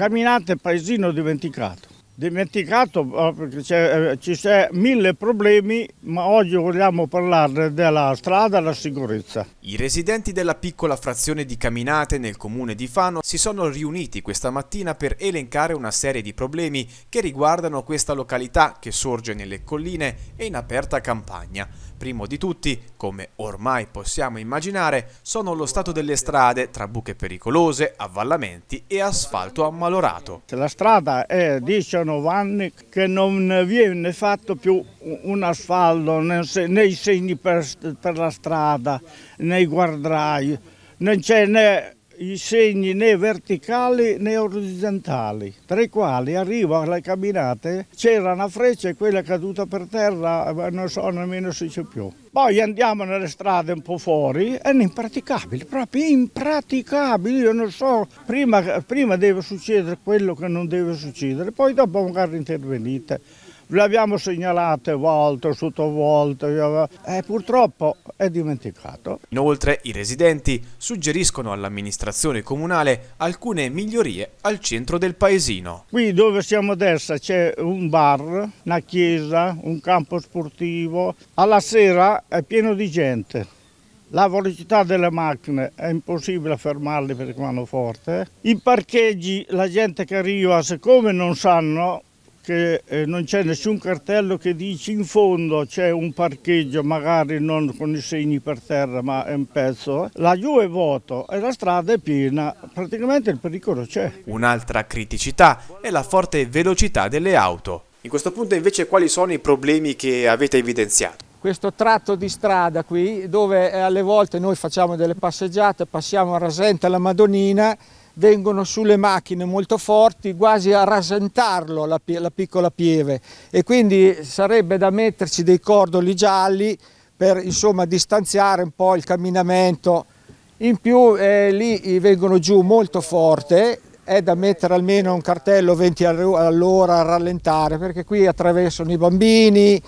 Camminate paesino dimenticato dimenticato eh, perché eh, ci sono mille problemi, ma oggi vogliamo parlare della strada e della sicurezza. I residenti della piccola frazione di Caminate nel comune di Fano si sono riuniti questa mattina per elencare una serie di problemi che riguardano questa località che sorge nelle colline e in aperta campagna. Primo di tutti, come ormai possiamo immaginare, sono lo stato delle strade tra buche pericolose, avvallamenti e asfalto ammalorato. La strada è, 19 sono anni che non viene fatto più un asfalto, né i segni per, per la strada, né i guardrai, non c'è né i segni né verticali né orizzontali, tra i quali arrivo alle cabinate, c'era una freccia e quella è caduta per terra, eh, non so nemmeno se c'è più. Poi andiamo nelle strade un po' fuori, è impraticabile, proprio impraticabile, io non so, prima, prima deve succedere quello che non deve succedere, poi dopo magari intervenite. Le abbiamo segnalate volte, sottovolte, e purtroppo è dimenticato. Inoltre i residenti suggeriscono all'amministrazione comunale alcune migliorie al centro del paesino. Qui dove siamo adesso c'è un bar, una chiesa, un campo sportivo. Alla sera è pieno di gente. La velocità delle macchine è impossibile fermarle perché vanno forte. I parcheggi, la gente che arriva, siccome non sanno che eh, non c'è nessun cartello che dice in fondo c'è un parcheggio, magari non con i segni per terra, ma è un pezzo. Laggiù è vuoto e la strada è piena, praticamente il pericolo c'è. Un'altra criticità è la forte velocità delle auto. In questo punto invece quali sono i problemi che avete evidenziato? questo tratto di strada qui dove eh, alle volte noi facciamo delle passeggiate, passiamo a rasente alla Madonnina vengono sulle macchine molto forti quasi a rasentarlo la, la piccola pieve e quindi sarebbe da metterci dei cordoli gialli per insomma distanziare un po' il camminamento in più eh, lì vengono giù molto forte è da mettere almeno un cartello 20 all'ora a rallentare perché qui attraversano i bambini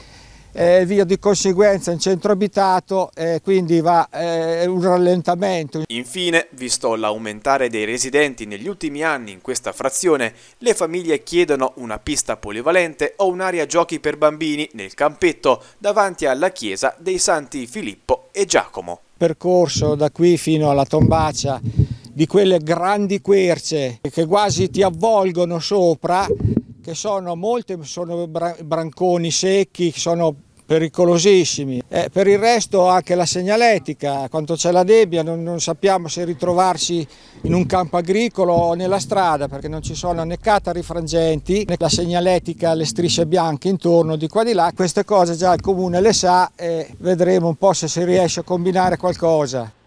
e via di conseguenza in centro abitato e quindi va eh, un rallentamento. Infine, visto l'aumentare dei residenti negli ultimi anni in questa frazione, le famiglie chiedono una pista polivalente o un'area giochi per bambini nel campetto davanti alla chiesa dei Santi Filippo e Giacomo. Percorso da qui fino alla Tombaccia di quelle grandi querce che quasi ti avvolgono sopra che sono molti, sono branconi secchi, sono pericolosissimi. Eh, per il resto anche la segnaletica, quando c'è la debbia non, non, sappiamo se ritrovarsi in un campo agricolo o nella strada perché non ci sono né catari frangenti né la segnaletica, le strisce bianche intorno di qua di là. Queste cose già il comune le sa e vedremo un po' se si riesce a combinare qualcosa.